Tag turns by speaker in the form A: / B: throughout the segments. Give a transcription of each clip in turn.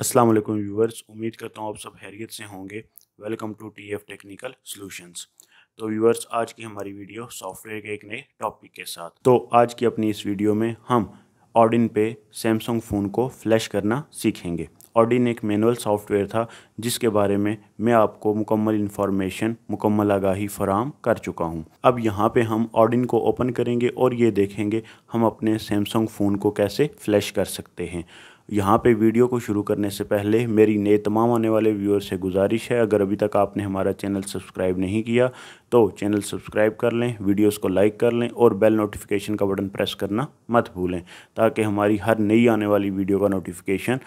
A: अस्सलाम वालेकुम व्यूवर्स उम्मीद करता हूँ आप सब हैरियत से होंगे welcome to T F technical solutions तो व्यूवर्स आज की हमारी वीडियो सॉफ्टवेयर के एक नए टॉपिक के साथ तो आज की अपनी इस वीडियो में हम ऑडिन पे सैमसंग फ़ोन को फ्लैश करना सीखेंगे ऑडिन एक मैनुअल सॉफ्टवेयर था जिसके बारे में मैं आपको मुकम्मल इन्फॉर्मेशन मुकम्मल आगाही फराम कर चुका हूँ अब यहाँ पे हम ऑडिन को ओपन करेंगे और ये देखेंगे हम अपने सैमसंग फ़ोन को कैसे फ्लैश कर सकते हैं यहाँ पे वीडियो को शुरू करने से पहले मेरी नए तमाम आने वाले व्यूअर से गुजारिश है अगर अभी तक आपने हमारा चैनल सब्सक्राइब नहीं किया तो चैनल सब्सक्राइब कर लें वीडियोस को लाइक कर लें और बेल नोटिफिकेशन का बटन प्रेस करना मत भूलें ताकि हमारी हर नई आने वाली वीडियो का नोटिफिकेशन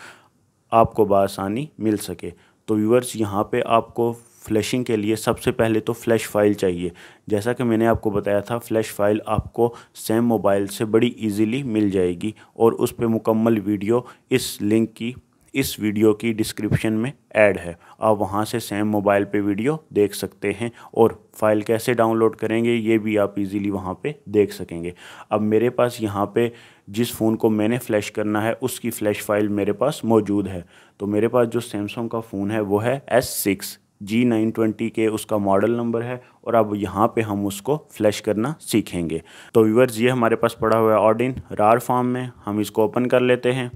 A: आपको बसानी मिल सके तो व्यूअर्स यहाँ पर आपको फ्लैशिंग के लिए सबसे पहले तो फ्लैश फाइल चाहिए जैसा कि मैंने आपको बताया था फ्लैश फाइल आपको सेम मोबाइल से बड़ी इजीली मिल जाएगी और उस पर मुकम्मल वीडियो इस लिंक की इस वीडियो की डिस्क्रिप्शन में ऐड है आप वहाँ से सेम मोबाइल पे वीडियो देख सकते हैं और फाइल कैसे डाउनलोड करेंगे ये भी आप इजीली वहाँ पे देख सकेंगे अब मेरे पास यहाँ पे जिस फ़ोन को मैंने फ़्लैश करना है उसकी फ़्लैश फाइल मेरे पास मौजूद है तो मेरे पास जो सैमसंग का फ़ोन है वो है S six G nine twenty के उसका मॉडल नंबर है और अब यहाँ पे हम उसको फ्लैश करना सीखेंगे तो व्यूवर्स ये हमारे पास पड़ा हुआ है ऑर्डिन रार फॉर्म में हम इसको ओपन कर लेते हैं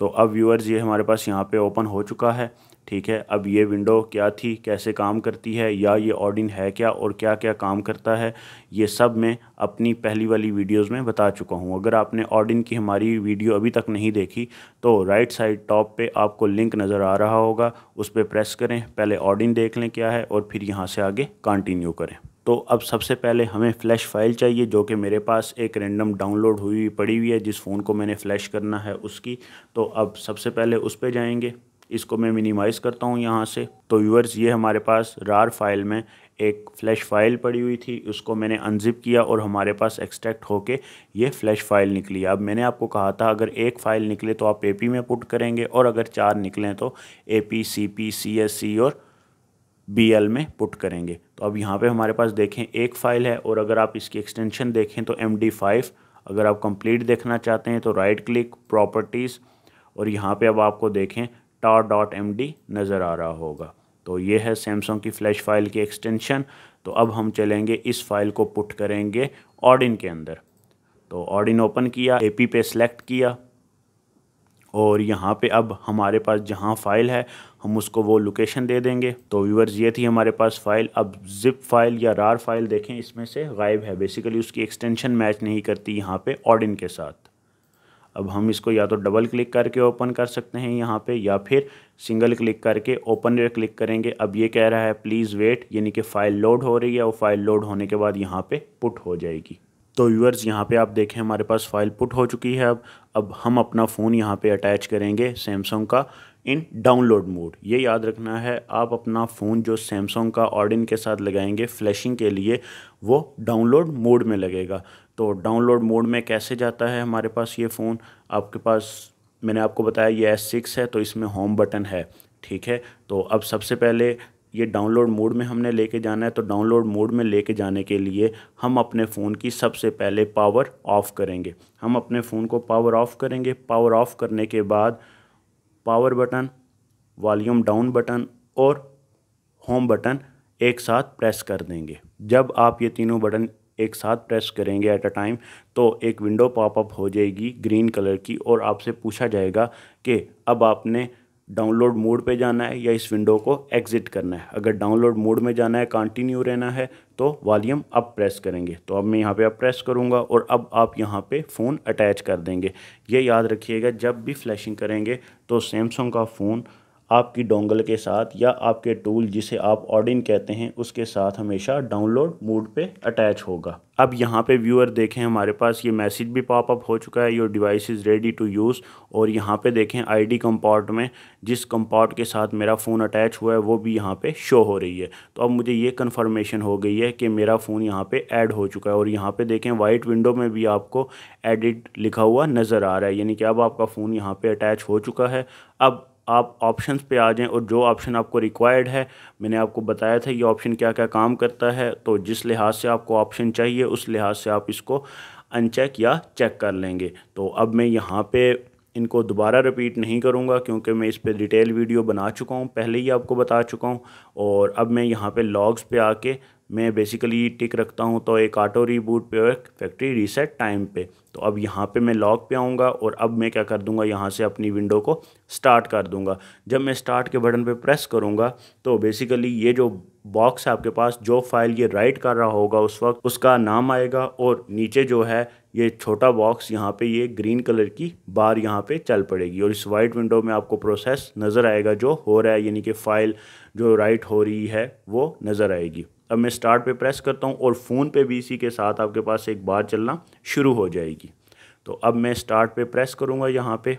A: तो अब व्यूअर्स ये हमारे पास यहाँ पे ओपन हो चुका है ठीक है अब ये विंडो क्या थी कैसे काम करती है या ये ऑडिन है क्या और क्या क्या काम करता है ये सब मैं अपनी पहली वाली वीडियोस में बता चुका हूँ अगर आपने ऑडिन की हमारी वीडियो अभी तक नहीं देखी तो राइट साइड टॉप पे आपको लिंक नज़र आ रहा होगा उस पर प्रेस करें पहले ऑडिन देख लें क्या है और फिर यहाँ से आगे कंटिन्यू करें तो अब सबसे पहले हमें फ़्लैश फाइल चाहिए जो कि मेरे पास एक रैंडम डाउनलोड हुई पड़ी हुई है जिस फ़ोन को मैंने फ़्लैश करना है उसकी तो अब सबसे पहले उस पर जाएंगे इसको मैं मिनिमाइज़ करता हूँ यहाँ से तो व्यूअर्स ये हमारे पास रार फाइल में एक फ़्लैश फाइल पड़ी हुई थी उसको मैंने अनजिप किया और हमारे पास एक्सट्रैक्ट होके ये फ़्लैश फाइल निकली अब मैंने आपको कहा था अगर एक फ़ाइल निकले तो आप ए में पुट करेंगे और अगर चार निकलें तो A P C P C S C और बी एल में पुट करेंगे तो अब यहाँ पे हमारे पास देखें एक फ़ाइल है और अगर आप इसकी एक्सटेंशन देखें तो एम डी फाइव अगर आप कंप्लीट देखना चाहते हैं तो राइट क्लिक प्रॉपर्टीज़ और यहाँ पे अब आपको देखें टा डॉट एम डी नज़र आ रहा होगा तो ये है सैमसंग की फ़्लैश फाइल की एक्सटेंशन तो अब हम चलेंगे इस फाइल को पुट करेंगे ऑडिन के अंदर तो ऑडिन ओपन किया ए पी पे सेलेक्ट किया और यहाँ पे अब हमारे पास जहाँ फ़ाइल है हम उसको वो लोकेशन दे देंगे तो व्यूवर्स ये थी हमारे पास फाइल अब जिप फाइल या रार फाइल देखें इसमें से गायब है बेसिकली उसकी एक्सटेंशन मैच नहीं करती यहाँ पे ऑडिन के साथ अब हम इसको या तो डबल क्लिक करके ओपन कर सकते हैं यहाँ पे या फिर सिंगल क्लिक करके ओपन क्लिक करेंगे अब ये कह रहा है प्लीज़ वेट यानी कि फ़ाइल लोड हो रही है और फाइल लोड होने के बाद यहाँ पे पुट हो जाएगी तो व्यूअर्स यहाँ पे आप देखें हमारे पास फाइल पुट हो चुकी है अब अब हम अपना फ़ोन यहाँ पे अटैच करेंगे सैमसंग का इन डाउनलोड मोड ये याद रखना है आप अपना फ़ोन जो सैमसंग का ऑर्डिन के साथ लगाएंगे फ्लैशिंग के लिए वो डाउनलोड मोड में लगेगा तो डाउनलोड मोड में कैसे जाता है हमारे पास ये फ़ोन आपके पास मैंने आपको बताया ये एस सिक्स है तो इसमें होम बटन है ठीक है तो अब सबसे पहले ये डाउनलोड मोड में हमने लेके जाना है तो डाउनलोड मोड में लेके जाने के लिए हम अपने फ़ोन की सबसे पहले पावर ऑफ़ करेंगे हम अपने फ़ोन को पावर ऑफ़ करेंगे पावर ऑफ़ करने के बाद power button volume down button और होम बटन एक साथ प्रेस कर देंगे जब आप ये तीनों बटन एक साथ प्रेस करेंगे एट अ टाइम तो एक विंडो पॉपअप हो जाएगी ग्रीन कलर की और आपसे पूछा जाएगा कि अब आपने डाउनलोड मोड पे जाना है या इस विंडो को एग्ज़िट करना है अगर डाउनलोड मोड में जाना है कंटिन्यू रहना है तो वॉल्यूम अप प्रेस करेंगे तो अब मैं यहाँ पे अप प्रेस करूँगा और अब आप यहाँ पे फ़ोन अटैच कर देंगे ये याद रखिएगा जब भी फ्लैशिंग करेंगे तो सैमसंग का फ़ोन आपकी डोंगल के साथ या आपके टूल जिसे आप ऑडिन कहते हैं उसके साथ हमेशा डाउनलोड मोड पे अटैच होगा अब यहाँ पे व्यूअर देखें हमारे पास ये मैसेज भी पॉपअप हो चुका है your device is ready to use और यहाँ पे देखें आईडी कंपार्ट में जिस कंपार्ट के साथ मेरा फ़ोन अटैच हुआ है वो भी यहाँ पे शो हो रही है तो अब मुझे ये कन्फर्मेशन हो गई है कि मेरा फ़ोन यहाँ पे ऐड हो चुका है और यहाँ पे देखें वाइट विंडो में भी आपको एडिट लिखा हुआ नज़र आ रहा है यानी कि अब आपका फ़ोन यहाँ पर अटैच हो चुका है अब आप ऑप्शंस पे आ जाएं और जो ऑप्शन आपको रिक्वायर्ड है मैंने आपको बताया था ये ऑप्शन क्या क्या काम करता है तो जिस लिहाज से आपको ऑप्शन चाहिए उस लिहाज से आप इसको अनचेक या चेक कर लेंगे तो अब मैं यहाँ पे इनको दोबारा रिपीट नहीं करूँगा क्योंकि मैं इस पर डिटेल वीडियो बना चुका हूँ पहले ही आपको बता चुका हूँ और अब मैं यहाँ पे लॉग्स पे आके मैं बेसिकली टिक रखता हूँ तो एक ऑटो रीबूट पे और एक फैक्ट्री रीसेट टाइम पे तो अब यहाँ पे मैं लॉक पे आऊँगा और अब मैं क्या कर दूँगा यहाँ से अपनी विंडो को स्टार्ट कर दूँगा जब मैं स्टार्ट के बटन पे प्रेस करूँगा तो बेसिकली ये जो बॉक्स है आपके पास जो फाइल ये राइट कर रहा होगा उस वक्त उसका नाम आएगा और नीचे जो है ये छोटा बॉक्स यहाँ पे ये ग्रीन कलर की बार यहाँ पे चल पड़ेगी और इस वाइट विंडो में आपको प्रोसेस नज़र आएगा जो हो रहा है यानी कि फ़ाइल जो राइट हो रही है वो नज़र आएगी अब मैं स्टार्ट पे प्रेस करता हूँ और फ़ोन पे भी इसी के साथ आपके पास एक बार चलना शुरू हो जाएगी तो अब मैं स्टार्ट पे प्रेस करूँगा यहाँ पे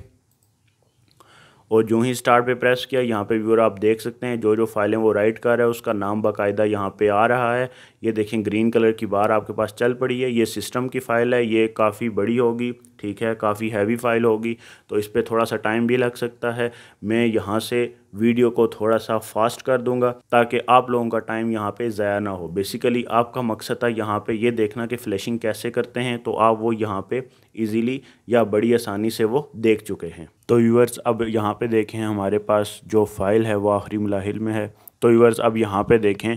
A: और जो ही स्टार्ट पे प्रेस किया यहाँ पे व्यूअर आप देख सकते हैं जो जो फाइलें वो राइट कर रहा है उसका नाम बाकायदा यहाँ पे आ रहा है ये देखें ग्रीन कलर की बार आपके पास चल पड़ी है ये सिस्टम की फ़ाइल है ये काफ़ी बड़ी होगी ठीक है काफ़ी हैवी फाइल होगी तो इस पर थोड़ा सा टाइम भी लग सकता है मैं यहाँ से वीडियो को थोड़ा सा फास्ट कर दूंगा ताकि आप लोगों का टाइम यहाँ पे ज़ाया ना हो बेसिकली आपका मकसद था यहाँ पे ये देखना कि फ्लैशिंग कैसे करते हैं तो आप वो यहाँ पे इजीली या बड़ी आसानी से वो देख चुके हैं तो यूवर्स अब यहाँ पे देखें हमारे पास जो फ़ाइल है वो आखिरी मिलाहिल में है तो यूवर्स अब यहाँ पर देखें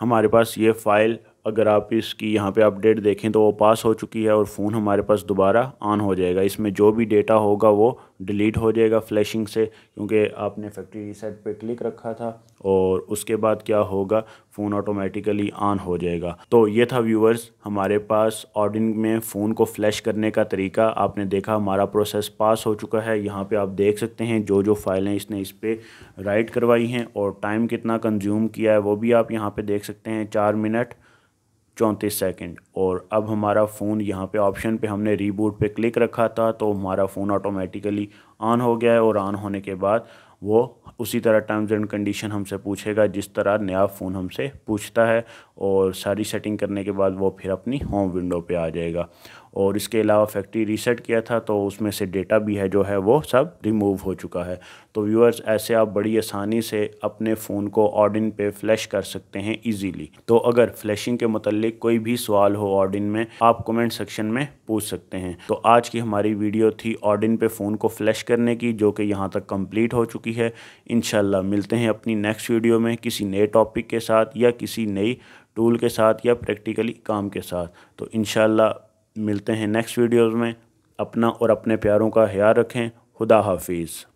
A: हमारे पास ये फ़ाइल अगर आप इसकी यहाँ पे अपडेट देखें तो वो पास हो चुकी है और फ़ोन हमारे पास दोबारा ऑन हो जाएगा इसमें जो भी डेटा होगा वो डिलीट हो जाएगा फ्लैशिंग से क्योंकि आपने फैक्ट्री रीसेट पे क्लिक रखा था और उसके बाद क्या होगा फ़ोन ऑटोमेटिकली ऑन हो जाएगा तो ये था व्यूवर्स हमारे पास ऑडिन में फ़ोन को फ्लैश करने का तरीका आपने देखा हमारा प्रोसेस पास हो चुका है यहाँ पर आप देख सकते हैं जो जो फाइलें इसने इस पर राइट करवाई हैं और टाइम कितना कंज्यूम किया है वो भी आप यहाँ पर देख सकते हैं चार मिनट चौंतीस सेकंड और अब हमारा फ़ोन यहाँ पे ऑप्शन पे हमने रीबूट पे क्लिक रखा था तो हमारा फ़ोन ऑटोमेटिकली ऑन हो गया है और ऑन होने के बाद वो उसी तरह टर्म्स एंड कंडीशन हमसे पूछेगा जिस तरह नया फ़ोन हमसे पूछता है और सारी सेटिंग करने के बाद वो फिर अपनी होम विंडो पे आ जाएगा और इसके अलावा फैक्ट्री रीसेट किया था तो उसमें से डेटा भी है जो है वो सब रिमूव हो चुका है तो व्यूअर्स ऐसे आप बड़ी आसानी से अपने फ़ोन को ऑर्डिन पे फ्लैश कर सकते हैं ईजीली तो अगर फ्लैशिंग के मतलब कोई भी सवाल हो ऑर्डिन में आप कमेंट सेक्शन में पूछ सकते हैं तो आज की हमारी वीडियो थी ऑर्डिन पे फ़ोन को फ्लैश करने की जो कि यहाँ तक कम्प्लीट हो चुकी है इन मिलते हैं अपनी नेक्स्ट वीडियो में किसी नए टॉपिक के साथ या किसी नई टूल के साथ या प्रैक्टिकली काम के साथ तो इनशाला मिलते हैं नेक्स्ट वीडियोज़ में अपना और अपने प्यारों का ख्याल रखें खुदा हाफिज़